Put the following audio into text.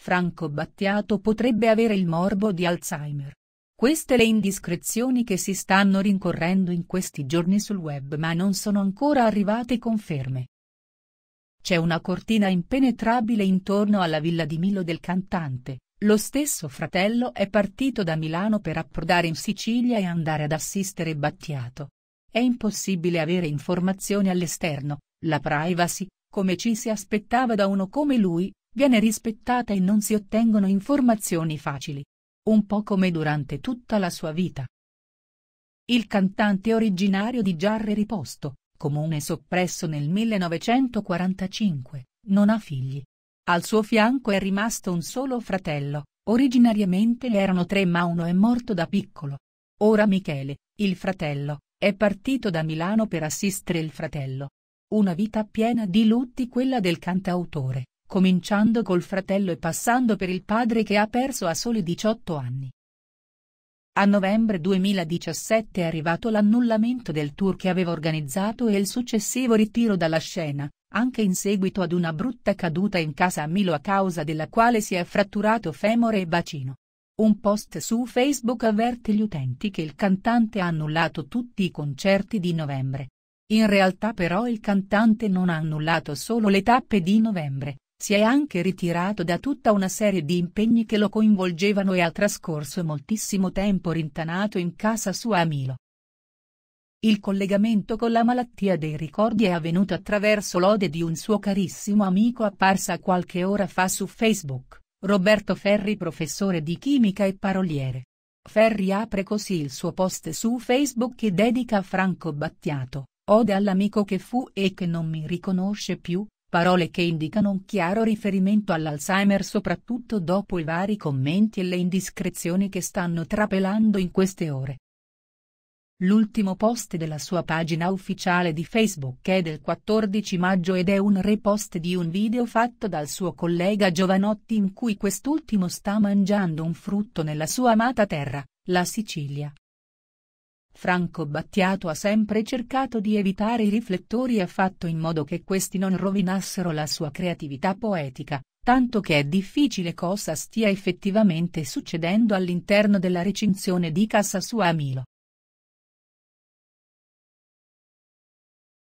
Franco Battiato potrebbe avere il morbo di Alzheimer. Queste le indiscrezioni che si stanno rincorrendo in questi giorni sul web ma non sono ancora arrivate conferme. C'è una cortina impenetrabile intorno alla villa di Milo del cantante, lo stesso fratello è partito da Milano per approdare in Sicilia e andare ad assistere Battiato. È impossibile avere informazioni all'esterno, la privacy, come ci si aspettava da uno come lui, viene rispettata e non si ottengono informazioni facili, un po' come durante tutta la sua vita. Il cantante originario di Giarre Riposto, comune soppresso nel 1945, non ha figli. Al suo fianco è rimasto un solo fratello, originariamente erano tre ma uno è morto da piccolo. Ora Michele, il fratello, è partito da Milano per assistere il fratello. Una vita piena di lutti quella del cantautore, cominciando col fratello e passando per il padre che ha perso a soli 18 anni. A novembre 2017 è arrivato l'annullamento del tour che aveva organizzato e il successivo ritiro dalla scena, anche in seguito ad una brutta caduta in casa a Milo a causa della quale si è fratturato femore e bacino. Un post su Facebook avverte gli utenti che il cantante ha annullato tutti i concerti di novembre. In realtà però il cantante non ha annullato solo le tappe di novembre, si è anche ritirato da tutta una serie di impegni che lo coinvolgevano e ha trascorso moltissimo tempo rintanato in casa sua a Milo. Il collegamento con la malattia dei ricordi è avvenuto attraverso l'ode di un suo carissimo amico apparsa qualche ora fa su Facebook, Roberto Ferri professore di chimica e paroliere. Ferri apre così il suo post su Facebook che dedica a Franco Battiato, ode all'amico che fu e che non mi riconosce più, parole che indicano un chiaro riferimento all'Alzheimer soprattutto dopo i vari commenti e le indiscrezioni che stanno trapelando in queste ore. L'ultimo post della sua pagina ufficiale di Facebook è del 14 maggio ed è un repost di un video fatto dal suo collega Giovanotti in cui quest'ultimo sta mangiando un frutto nella sua amata terra, la Sicilia, Franco Battiato ha sempre cercato di evitare i riflettori e ha fatto in modo che questi non rovinassero la sua creatività poetica, tanto che è difficile cosa stia effettivamente succedendo all'interno della recinzione di Casa sua a Milo.